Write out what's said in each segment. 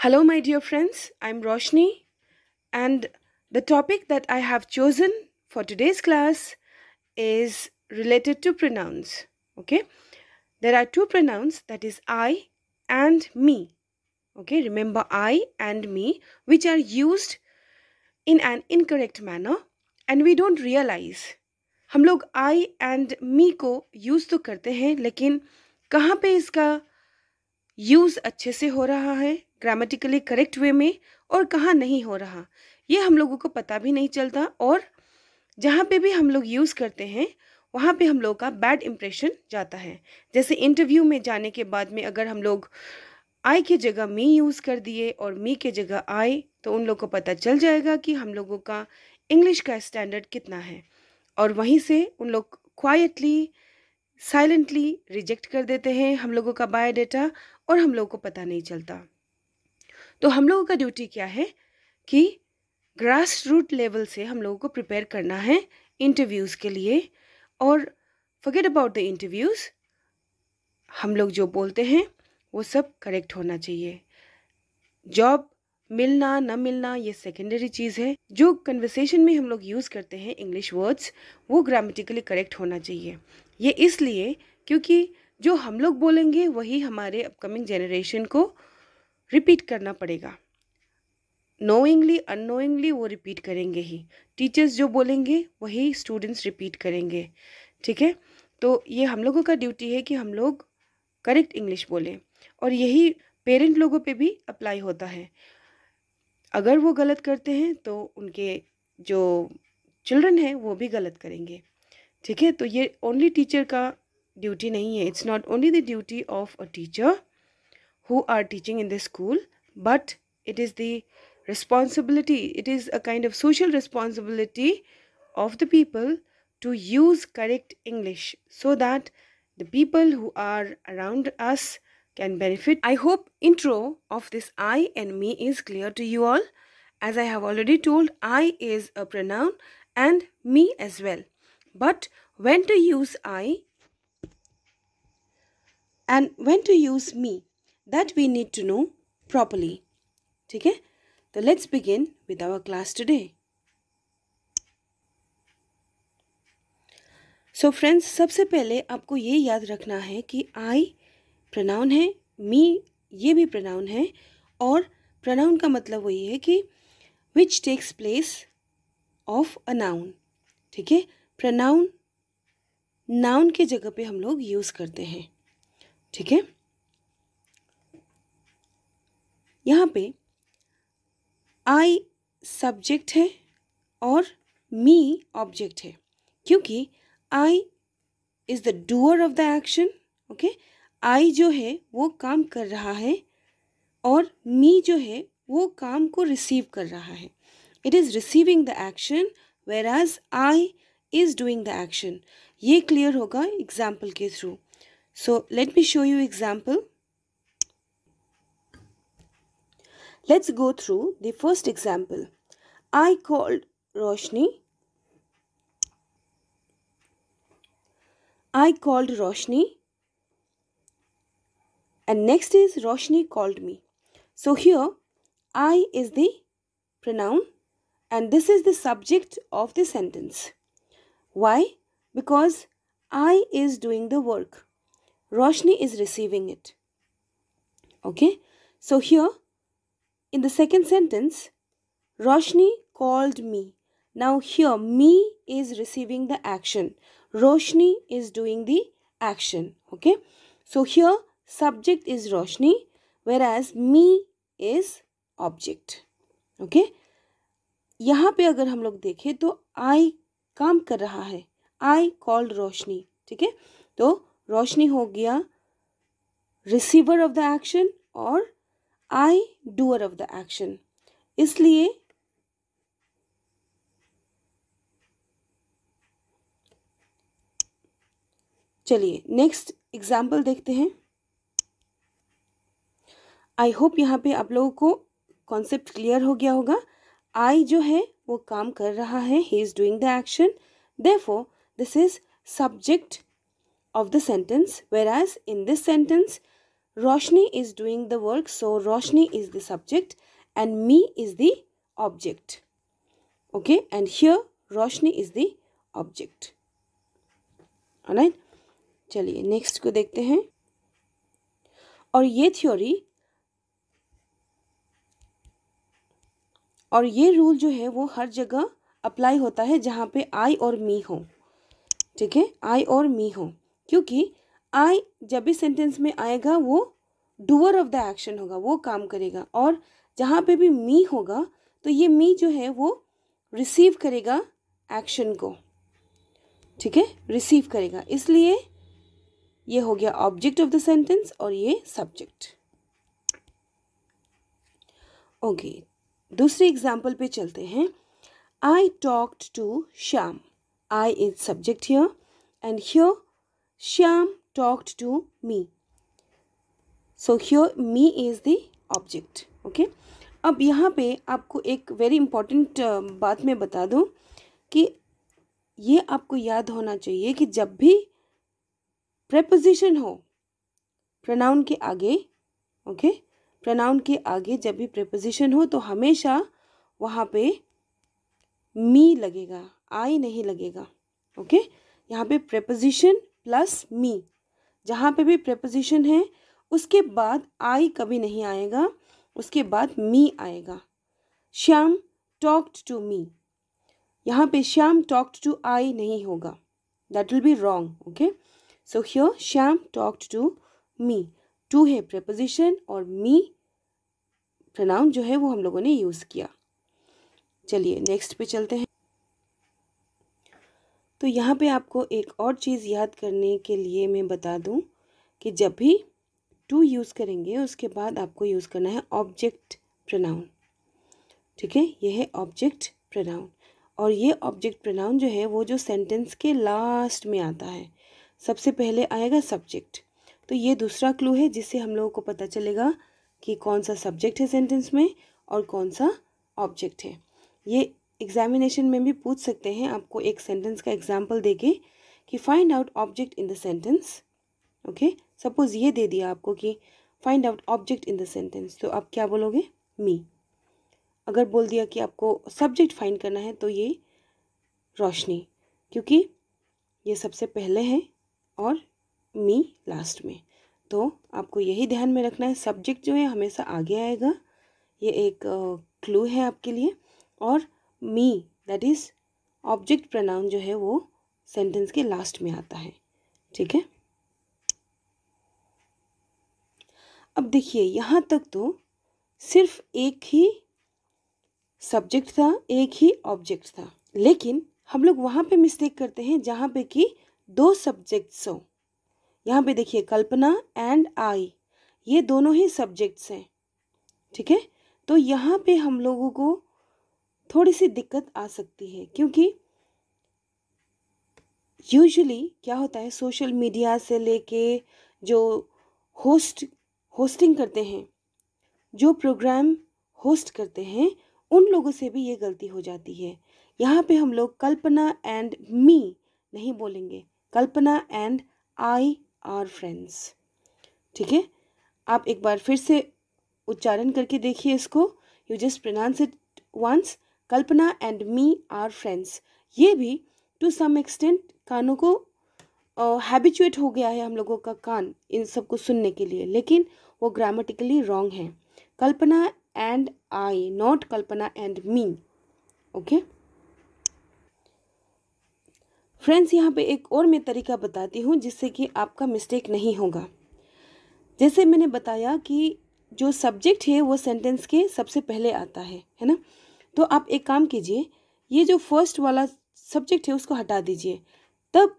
Hello, my dear friends. I'm Roshni, and the topic that I have chosen for today's class is related to pronouns. Okay, there are two pronouns that is I and me. Okay, remember I and me, which are used in an incorrect manner and we don't realize. हम लोग I and me को use तो करते हैं लेकिन कहाँ पे इसका use अच्छे से हो रहा है ग्रामेटिकली करेक्ट वे में और कहाँ नहीं हो रहा ये हम लोगों को पता भी नहीं चलता और जहाँ पे भी हम लोग यूज़ करते हैं वहाँ पे हम लोग का बैड इम्प्रेशन जाता है जैसे इंटरव्यू में जाने के बाद में अगर हम लोग आई की जगह मी यूज़ कर दिए और मी के जगह आई तो उन लोग को पता चल जाएगा कि हम लोगों का इंग्लिश का स्टैंडर्ड कितना है और वहीं से उन लोग क्वाइटली साइलेंटली रिजेक्ट कर देते हैं हम लोगों का बायोडाटा और हम लोगों को पता नहीं चलता तो हम लोगों का ड्यूटी क्या है कि ग्रास रूट लेवल से हम लोगों को प्रिपेयर करना है इंटरव्यूज़ के लिए और फॉरगेट अबाउट द इंटरव्यूज़ हम लोग जो बोलते हैं वो सब करेक्ट होना चाहिए जॉब मिलना न मिलना ये सेकेंडरी चीज़ है जो कन्वर्सेशन में हम लोग यूज़ करते हैं इंग्लिश वर्ड्स वो ग्रामेटिकली करेक्ट होना चाहिए ये इसलिए क्योंकि जो हम लोग बोलेंगे वही हमारे अपकमिंग जनरेशन को रिपीट करना पड़ेगा नोइंगली अनोइंगली वो रिपीट करेंगे ही टीचर्स जो बोलेंगे वही स्टूडेंट्स रिपीट करेंगे ठीक है तो ये हम लोगों का ड्यूटी है कि हम लोग करेक्ट इंग्लिश बोलें और यही पेरेंट लोगों पे भी अप्लाई होता है अगर वो गलत करते हैं तो उनके जो चिल्ड्रन हैं वो भी गलत करेंगे ठीक है तो ये ओनली टीचर का ड्यूटी नहीं है it's not only the duty of a teacher who are teaching in this school, but it is the responsibility, it is a kind of social responsibility of the people to use correct English so that the people who are around us can benefit. I hope intro of this I and me is clear to you all. As I have already told, I is a pronoun and me as well. But when to use I and when to use me? That we need to know properly ठीक है तो let's begin with our class today so friends सबसे पहले आपको ये याद रखना है कि आई प्रनाउन है मी ये भी प्रनाउन है और प्रनाउन का मतलब वही है कि which takes place of a noun ठीक है प्रनाउन नाउन के जगह पे हम लोग यूज़ करते हैं ठीक है यहाँ पे आई सब्जेक्ट है और मी ऑब्जेक्ट है क्योंकि I is the doer of the action okay I जो है वो काम कर रहा है और मी जो है वो काम को रिसीव कर रहा है it is receiving the action whereas I is doing the action ये क्लियर होगा एग्जाम्पल के through so let me show you example Let's go through the first example. I called Roshni. I called Roshni. And next is Roshni called me. So here, I is the pronoun and this is the subject of the sentence. Why? Because I is doing the work. Roshni is receiving it. Okay? So here, In the second sentence, Roshni called me. Now, here, me is receiving the action. Roshni is doing the action. Okay. So, here, subject is Roshni, whereas me is object okay? यहाँ पे अगर हम लोग देखें तो आई काम कर रहा है आई कॉल्ड रोशनी ठीक है तो रोशनी हो गया रिसीवर ऑफ द एक्शन और I doer of the action इसलिए चलिए नेक्स्ट एग्जाम्पल देखते हैं आई होप यहाँ पे आप लोगों को कॉन्सेप्ट क्लियर हो गया होगा आई जो है वो काम कर रहा है he is doing the action therefore this is subject of the sentence whereas in this sentence Roshni is doing the work, so Roshni is the subject and me is the object. Okay, and here Roshni is the object. Alright, चलिए next को देखते हैं और ये theory और ये rule जो है वो हर जगह अप्लाई होता है जहाँ पे आई और मी हो ठीक है आई और मी हो क्योंकि आई जब भी सेंटेंस में आएगा वो डूअर ऑफ द एक्शन होगा वो काम करेगा और जहाँ पे भी मी होगा तो ये मी जो है वो रिसीव करेगा एक्शन को ठीक है रिसीव करेगा इसलिए ये हो गया ऑब्जेक्ट ऑफ द सेंटेंस और ये सब्जेक्ट ओके दूसरे एग्जाम्पल पे चलते हैं I talked to Shyam I is subject here and here Shyam talked to me so here me is the object okay अब यहाँ पे आपको एक वेरी इंपॉर्टेंट um, बात मैं बता दूँ कि ये आपको याद होना चाहिए कि जब भी प्रेपोजिशन हो प्रनाउन के आगे ओके okay? प्रनाउन के आगे जब भी प्रेपोजिशन हो तो हमेशा वहाँ पे मी लगेगा आई नहीं लगेगा ओके okay? यहाँ पे प्रेपोजिशन प्लस मी जहाँ पे भी प्रेपोजिशन है उसके बाद आई कभी नहीं आएगा उसके बाद मी आएगा श्याम टॉक्ड टू मी यहाँ पे श्याम टॉक्ड टू आई नहीं होगा that will be wrong okay so here Shyam talked to me to है प्रेपोजिशन और मी प्रनाउन जो है वो हम लोगों ने यूज़ किया चलिए नेक्स्ट पे चलते हैं तो यहाँ पे आपको एक और चीज़ याद करने के लिए मैं बता दूँ कि जब भी टू यूज़ करेंगे उसके बाद आपको यूज़ करना है ऑब्जेक्ट प्रनाउन ठीक है यह है ऑब्जेक्ट प्रनाउन और ये ऑब्जेक्ट प्रनाउन जो है वो जो सेंटेंस के लास्ट में आता है सबसे पहले आएगा सब्जेक्ट तो ये दूसरा क्लू है जिससे हम लोगों को पता चलेगा कि कौन सा सब्जेक्ट है सेंटेंस में और कौन सा ऑब्जेक्ट है ये एग्जामिनेशन में भी पूछ सकते हैं आपको एक सेंटेंस का एग्जाम्पल देके कि find out object in the sentence okay suppose ये दे दिया आपको कि find out object in the sentence तो आप क्या बोलोगे मी अगर बोल दिया कि आपको सब्जेक्ट फाइंड करना है तो ये रोशनी क्योंकि ये सबसे पहले है और मी लास्ट में तो आपको यही ध्यान में रखना है सब्जेक्ट जो है हमेशा आगे आएगा ये एक क्लू है आपके लिए और me that is object pronoun जो है वो सेंटेंस के लास्ट में आता है ठीक है अब देखिए यहाँ तक तो सिर्फ एक ही सब्जेक्ट था एक ही ऑब्जेक्ट था लेकिन हम लोग वहाँ पे मिस्टेक करते हैं जहाँ पे कि दो सब्जेक्ट्स हो यहाँ पे देखिए कल्पना एंड आई ये दोनों ही सब्जेक्ट्स हैं ठीक है तो यहाँ पे हम लोगों को थोड़ी सी दिक्कत आ सकती है क्योंकि यूजुअली क्या होता है सोशल मीडिया से लेके जो होस्ट होस्टिंग करते हैं जो प्रोग्राम होस्ट करते हैं उन लोगों से भी ये गलती हो जाती है यहाँ पे हम लोग कल्पना एंड मी नहीं बोलेंगे Kalpana and I are friends ठीक है आप एक बार फिर से उच्चारण करके देखिए इसको you just pronounce it once Kalpana and me are friends ये भी टू सम एक्सटेंट कानों को हैबिचुएट हो गया है हम लोगों का कान इन सबको सुनने के लिए लेकिन वो ग्रामेटिकली रॉन्ग है Kalpana and I not Kalpana and me okay friends यहाँ पे एक और मैं तरीका बताती हूँ जिससे कि आपका मिस्टेक नहीं होगा जैसे मैंने बताया कि जो सब्जेक्ट है वो सेंटेंस के सबसे पहले आता है है ना तो आप एक काम कीजिए ये जो फर्स्ट वाला सब्जेक्ट है उसको हटा दीजिए तब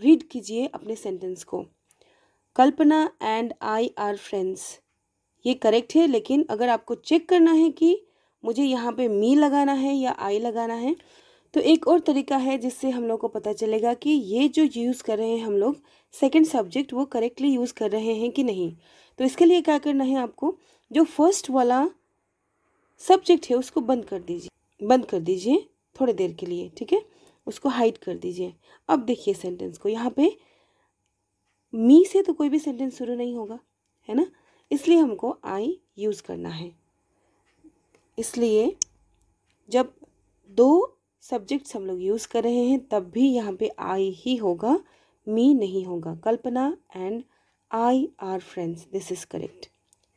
रीड कीजिए अपने सेंटेंस को Kalpana and I are friends ये करेक्ट है लेकिन अगर आपको चेक करना है कि मुझे यहाँ पे मी लगाना है या आई लगाना है तो एक और तरीका है जिससे हम लोग को पता चलेगा कि ये जो यूज़ कर रहे हैं हम लोग सेकेंड सब्जेक्ट वो करेक्टली यूज़ कर रहे हैं कि नहीं तो इसके लिए क्या करना है आपको जो फर्स्ट वाला सब्जेक्ट है उसको बंद कर दीजिए बंद कर दीजिए थोड़ी देर के लिए ठीक है उसको हाइड कर दीजिए अब देखिए सेंटेंस को यहाँ पे मी से तो कोई भी सेंटेंस शुरू नहीं होगा है ना इसलिए हमको आई यूज़ करना है इसलिए जब दो सब्जेक्ट्स हम लोग यूज़ कर रहे हैं तब भी यहाँ पे आई ही होगा मी नहीं होगा Kalpana and I are friends this is correct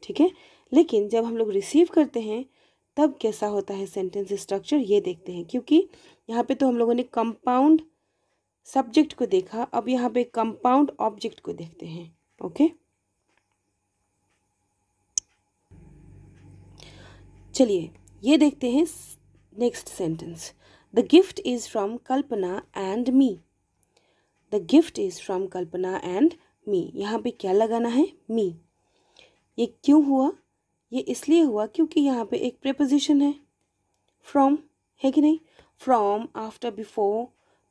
ठीक है लेकिन जब हम लोग रिसीव करते हैं तब कैसा होता है सेंटेंस स्ट्रक्चर ये देखते हैं क्योंकि यहाँ पे तो हम लोगों ने कंपाउंड सब्जेक्ट को देखा अब यहाँ पे कंपाउंड ऑब्जेक्ट को देखते हैं ओके चलिए ये देखते हैं next sentence the gift is from Kalpana and me the gift is from Kalpana and me यहाँ पे क्या लगाना है मी ये क्यों हुआ ये इसलिए हुआ क्योंकि यहाँ पे एक प्रेपोजिशन है फ्रॉम है कि नहीं from after before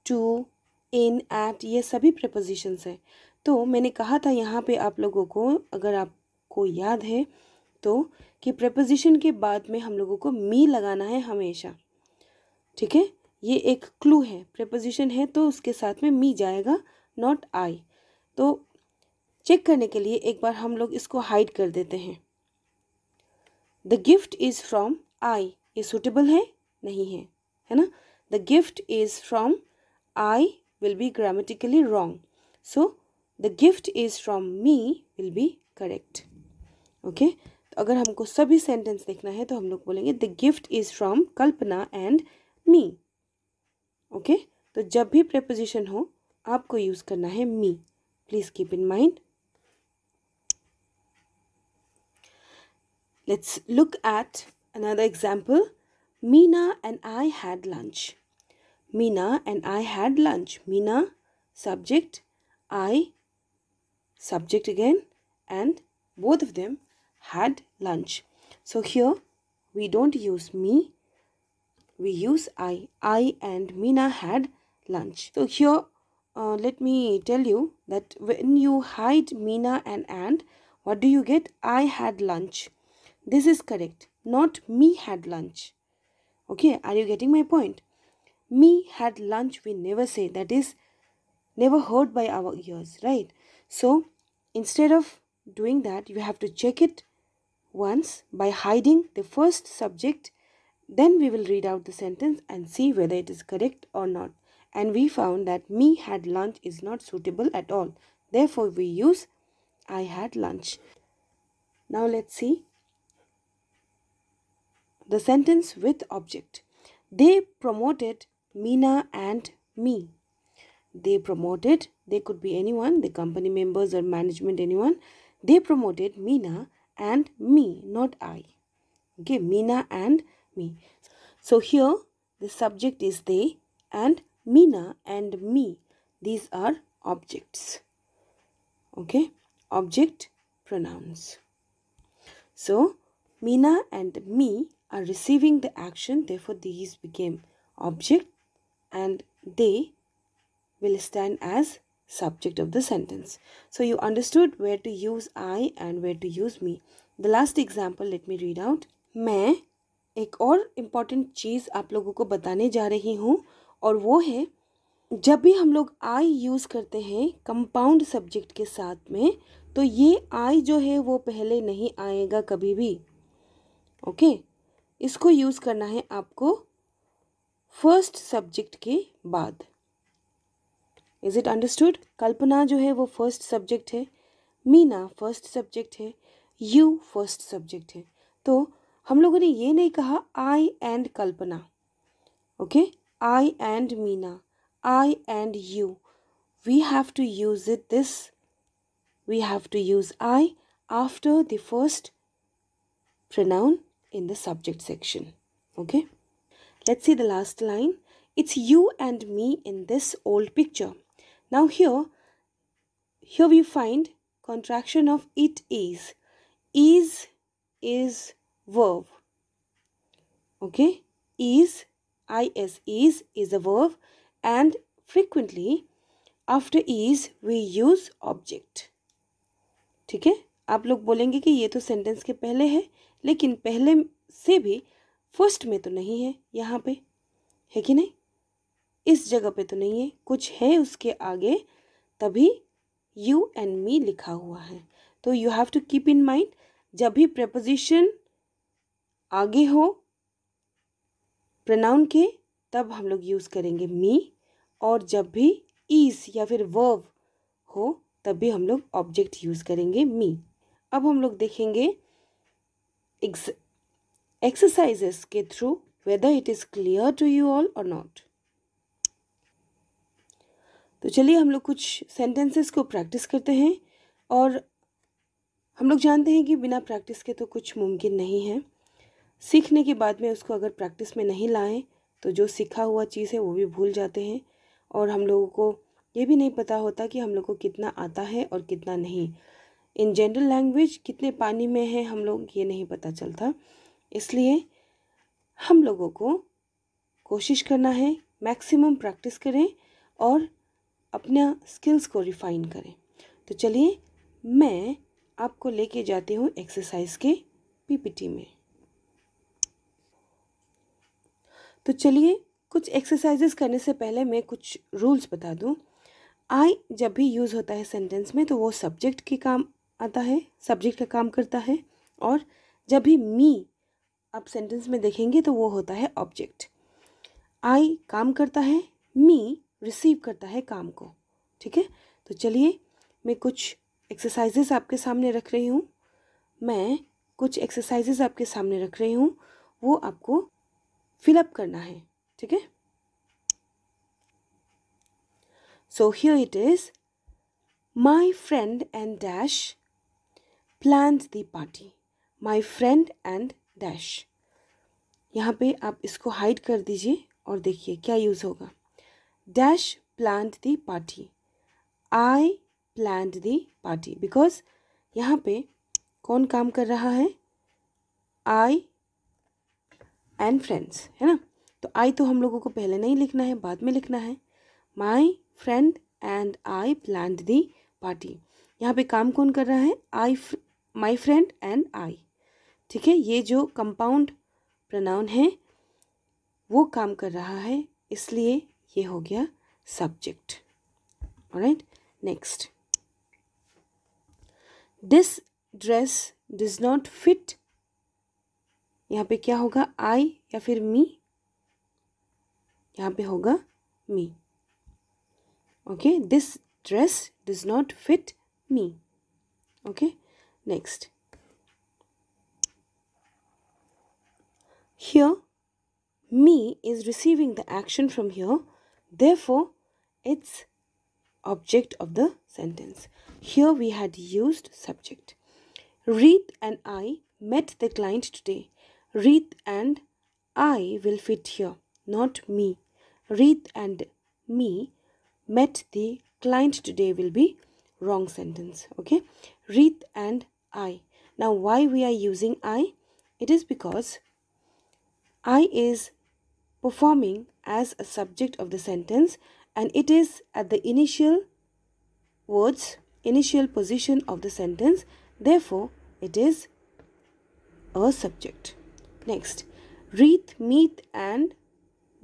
to in at ये सभी प्रपोजिशंस हैं तो मैंने कहा था यहाँ पे आप लोगों को अगर आपको याद है तो कि प्रपोजिशन के बाद में हम लोगों को मी लगाना है हमेशा ठीक है ये एक क्लू है प्रपोजिशन है तो उसके साथ में मी जाएगा नॉट आई तो चेक करने के लिए एक बार हम लोग इसको हाइड कर देते हैं the gift is from I ये सूटेबल है नहीं है है ना the gift is from I will be grammatically wrong so the gift is from me will be correct okay तो अगर हमको सभी सेंटेंस देखना है तो हम लोग बोलेंगे the gift is from Kalpana and me okay तो जब भी प्रेपोजिशन हो आपको यूज़ करना है me please keep in mind Let's look at another example. Mina and I had lunch. Mina and I had lunch. Mina, subject, I, subject again, and both of them had lunch. So here we don't use me, we use I. I and Mina had lunch. So here uh, let me tell you that when you hide Mina and and, what do you get? I had lunch. This is correct. Not me had lunch. Okay, are you getting my point? Me had lunch, we never say. That is never heard by our ears, right? So instead of doing that, you have to check it once by hiding the first subject. Then we will read out the sentence and see whether it is correct or not. And we found that me had lunch is not suitable at all. Therefore, we use I had lunch. Now let's see the sentence with object. They promoted Mina and me. They promoted, they could be anyone, the company members or management, anyone. They promoted Mina and me, not I. Okay, Mina and me. So here the subject is they and Mina and me. These are objects. Okay, object pronouns. So Mina and me are receiving the action therefore these became object and they will stand as subject of the sentence so you understood where to use i and where to use me the last example let me read out main ek aur important cheez aap logo ko batane ja rahi hu aur wo hai जब भी हम लोग आई use करते हैं compound subject के साथ में तो ये आई जो है वो पहले नहीं आएगा कभी भी ओके okay? इसको यूज़ करना है आपको फर्स्ट सब्जेक्ट के बाद इज़ इट अंडरस्टूड कल्पना जो है वो फर्स्ट सब्जेक्ट है मीना फर्स्ट सब्जेक्ट है यू फर्स्ट सब्जेक्ट है तो हम लोगों ने ये नहीं कहा I and Kalpana okay I and Meena I and you we have to use it this we have to use I after the first pronoun in the subject section. Okay. Let's see the last line. It's you and me in this old picture. Now here, here we find contraction of it is. Is is verb. Okay. Is, i s is, is a verb. And frequently, after is we use object ठीक है आप लोग बोलेंगे कि ये तो sentence के पहले है लेकिन पहले से भी फर्स्ट में तो नहीं है यहाँ पे है कि नहीं इस जगह पे तो नहीं है कुछ है उसके आगे तभी यू एंड मी लिखा हुआ है तो you have to keep in mind जब भी प्रपोजिशन आगे हो प्रनाउन के तब हम लोग यूज़ करेंगे मी और जब भी ईस या फिर वर्व हो तब भी हम लोग ऑब्जेक्ट यूज़ करेंगे मी अब हम लोग देखेंगे एक्सरसाइजेस के through whether it is clear to you all और नॉट तो चलिए हम लोग कुछ सेंटेंसेस को प्रैक्टिस करते हैं और हम लोग जानते हैं कि बिना प्रैक्टिस के तो कुछ मुमकिन नहीं है सीखने के बाद में उसको अगर प्रैक्टिस में नहीं लाएं तो जो सीखा हुआ चीज़ है वो भी भूल जाते हैं और हम लोगों को ये भी नहीं पता होता कि हम लोग को कितना आता है और कितना नहीं इन जनरल लैंग्वेज कितने पानी में है हम लोग ये नहीं पता चलता इसलिए हम लोगों को कोशिश करना है मैक्सिमम प्रैक्टिस करें और अपना स्किल्स को रिफाइन करें तो चलिए मैं आपको लेके जाती हूँ एक्सरसाइज के पीपीटी में तो चलिए कुछ एक्सरसाइजेस करने से पहले मैं कुछ रूल्स बता दूँ आई जब भी यूज़ होता है सेंटेंस में तो वो सब्जेक्ट के काम आता है सब्जेक्ट का काम करता है और जब भी मी आप सेंटेंस में देखेंगे तो वो होता है ऑब्जेक्ट आई काम करता है मी रिसीव करता है काम को ठीक है तो चलिए मैं कुछ एक्सरसाइजेस आपके सामने रख रही हूँ मैं कुछ एक्सरसाइजेज आपके सामने रख रही हूँ वो आपको फिलअप करना है ठीक है so here it is my friend and dash plans the party my friend and dash यहाँ पे आप इसको हाइड कर दीजिए और देखिए क्या यूज़ होगा dash plan the party I planned the party because यहाँ पे कौन काम कर रहा है आई एंड फ्रेंड्स है ना तो आई तो हम लोगों को पहले नहीं लिखना है बाद में लिखना है my friend and I planned the party यहाँ पे काम कौन कर रहा है आई माई फ्रेंड एंड आई ठीक है ये जो कंपाउंड प्रनाउन है वो काम कर रहा है इसलिए ये हो गया subject right next this dress does not fit यहाँ पे क्या होगा आई या फिर मी यहाँ पे होगा me okay this dress does not fit me okay Next. Here, me is receiving the action from here. Therefore, it's object of the sentence. Here we had used subject. Reith and I met the client today. Reith and I will fit here, not me. Reith and me met the client today will be wrong sentence. Okay. Reith and I. Now why we are using I? It is because I is performing as a subject of the sentence and it is at the initial words, initial position of the sentence. Therefore, it is a subject. Next, wreath, meet and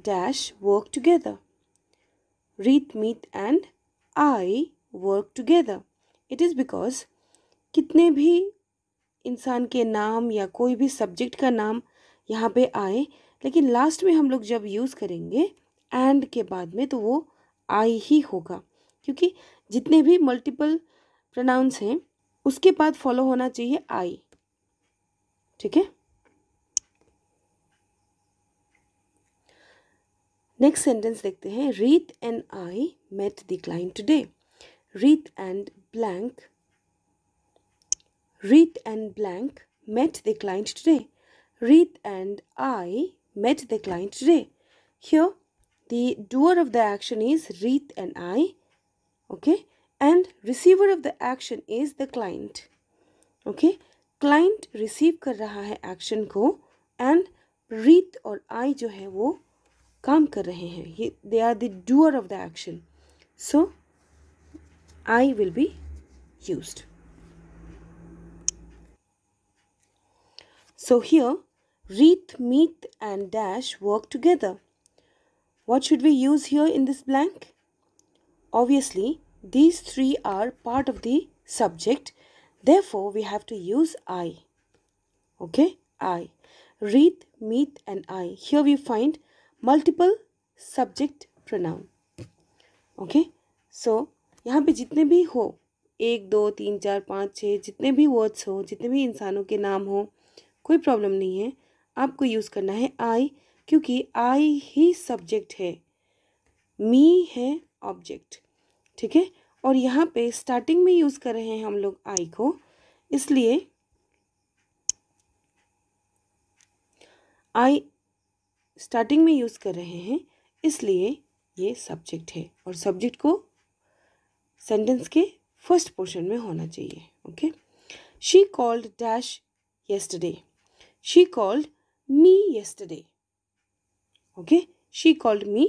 dash work together. Wreath, meet and I work together. It is because कितने भी इंसान के नाम या कोई भी subject का नाम यहाँ पे आए लेकिन लास्ट में हम लोग जब यूज़ करेंगे एंड के बाद में तो वो आई ही होगा क्योंकि जितने भी मल्टीपल प्रोनाउंस हैं उसके बाद फॉलो होना चाहिए आई ठीक है नेक्स्ट सेंटेंस देखते हैं Reed and I met the client today Reed and blank Reed and blank met the client today. Reed and I met the client today. Here, the doer of the action is Reed and I. Okay. And receiver of the action is the client. Okay. client receive कर रहा है And को or रीत और आई जो है वो काम कर रहे हैं They are the doer of the action. So, I will be used. So here, wreath, meet and dash work together. What should we use here in this blank? Obviously, these three are part of the subject. Therefore, we have to use I. Okay, I. Wreath, meet and I. Here we find multiple subject pronoun. Okay, so यहाँ पे जितने भी हो एक दो तीन चार पाँच छः जितने भी वर्ड्स हो जितने भी इंसानों के नाम हो कोई प्रॉब्लम नहीं है आपको यूज़ करना है आई क्योंकि आई ही सब्जेक्ट है मी है ऑब्जेक्ट ठीक है और यहाँ पे स्टार्टिंग में यूज़ कर रहे हैं हम लोग आई को इसलिए आई स्टार्टिंग में यूज़ कर रहे हैं इसलिए ये सब्जेक्ट है और सब्जेक्ट को सेंटेंस के फर्स्ट पोर्शन में होना चाहिए okay she called dash yesterday she called me yesterday okay she called me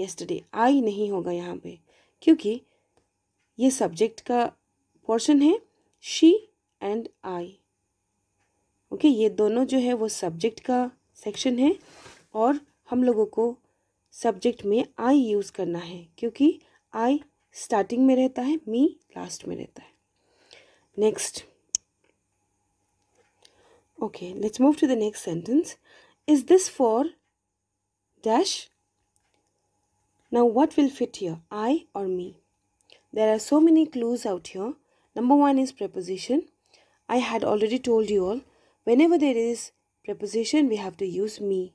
yesterday I नहीं होगा यहाँ पे क्योंकि ये सब्जेक्ट का पोर्शन है शी एंड आई ओके ये दोनों जो है वो सब्जेक्ट का सेक्शन है और हम लोगों को सब्जेक्ट में आई यूज़ करना है क्योंकि आई स्टार्टिंग में रहता है मी लास्ट में रहता है next Okay, let's move to the next sentence. Is this for dash? Now, what will fit here? I or me? There are so many clues out here. Number one is preposition. I had already told you all, whenever there is preposition, we have to use me.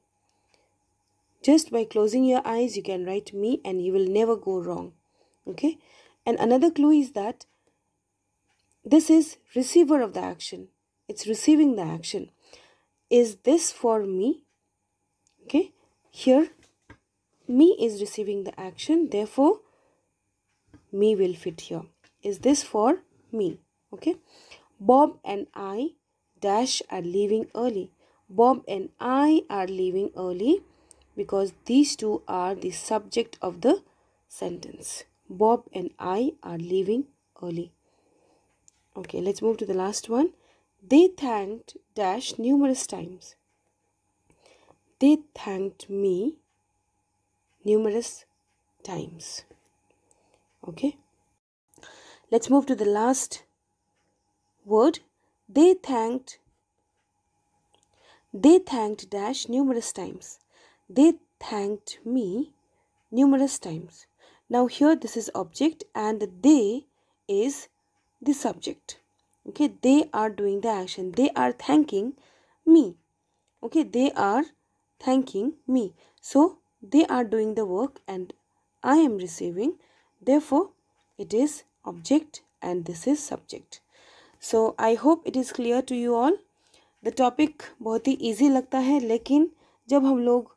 Just by closing your eyes, you can write me and you will never go wrong. Okay? And another clue is that this is receiver of the action it's receiving the action is this for me okay here me is receiving the action therefore me will fit here is this for me okay bob and i dash are leaving early bob and i are leaving early because these two are the subject of the sentence bob and i are leaving early okay let's move to the last one they thanked Dash numerous times. They thanked me numerous times. Okay. Let's move to the last word. They thanked they thanked Dash numerous times. They thanked me numerous times. Now here this is object and they is the subject. okay they are doing the action they are thanking me okay they are thanking me so they are doing the work and i am receiving therefore it is object and this is subject so i hope it is clear to you all the topic bahut hi easy lagta hai lekin jab hum log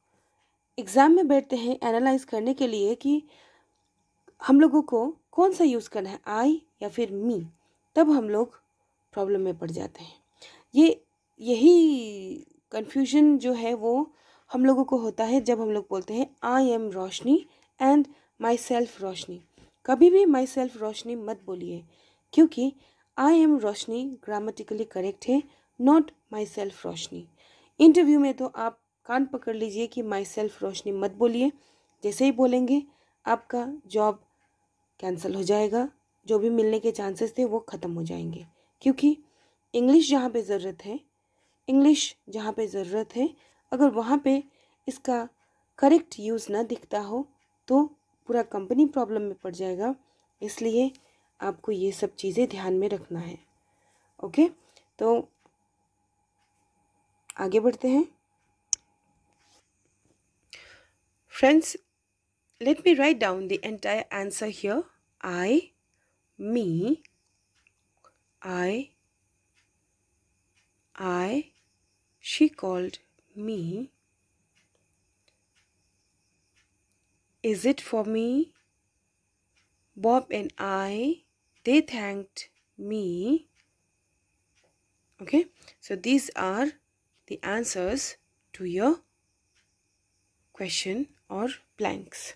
exam mein baithte hain analyze karne ke liye ki hum logo ko kaun sa use karna hai i ya fir me tab hum log problem में पड़ जाते हैं ये यही confusion जो है वो हम लोगों को होता है जब हम लोग बोलते हैं I am Roshni and myself Roshni कभी भी माई सेल्फ रोशनी मत बोलिए क्योंकि I am Roshni grammatically correct है not myself Roshni interview में तो आप कान पकड़ लीजिए कि माई सेल्फ रोशनी मत बोलिए जैसे ही बोलेंगे आपका जॉब कैंसिल हो जाएगा जो भी मिलने के चांसेस थे वो ख़त्म हो जाएंगे क्योंकि इंग्लिश जहाँ पे ज़रूरत है इंग्लिश जहाँ पे ज़रूरत है अगर वहाँ पे इसका करेक्ट यूज़ ना दिखता हो तो पूरा कंपनी प्रॉब्लम में पड़ जाएगा इसलिए आपको ये सब चीज़ें ध्यान में रखना है ओके तो आगे बढ़ते हैं friends let me write down the entire answer here I me I, I, she called me. Is it for me? Bob and I, they thanked me. Okay, so these are the answers to your question or blanks.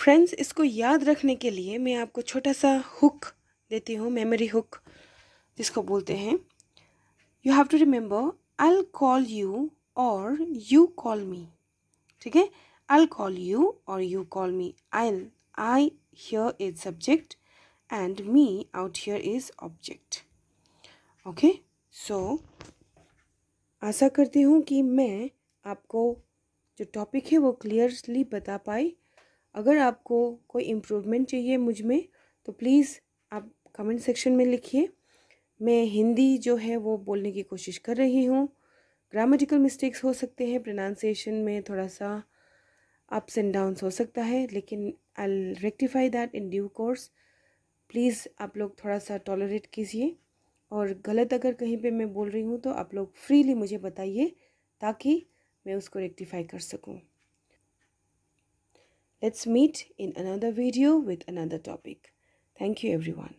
Friends इसको याद रखने के लिए मैं आपको छोटा सा hook देती हूँ मेमोरी हुक जिसको बोलते हैं you have to remember I call you और यू कॉल मी ठीक है आई कॉल यू और you call me I I here is subject and me out here is object okay so आशा करती हूँ कि मैं आपको जो टॉपिक है वो क्लियरली बता पाई अगर आपको कोई इम्प्रूवमेंट चाहिए मुझ में तो प्लीज़ आप कमेंट सेक्शन में लिखिए मैं हिंदी जो है वो बोलने की कोशिश कर रही हूँ ग्रामेटिकल मिस्टेक्स हो सकते हैं प्रोनाउंसिएशन में थोड़ा सा अप्स एंड डाउन्स हो सकता है लेकिन I rectify that in due course please आप लोग थोड़ा सा टॉलरेट कीजिए और गलत अगर कहीं पे मैं बोल रही हूँ तो आप लोग फ्रीली मुझे बताइए ताकि मैं उसको रेक्टिफाई कर सकूँ Let's meet in another video with another topic. Thank you everyone.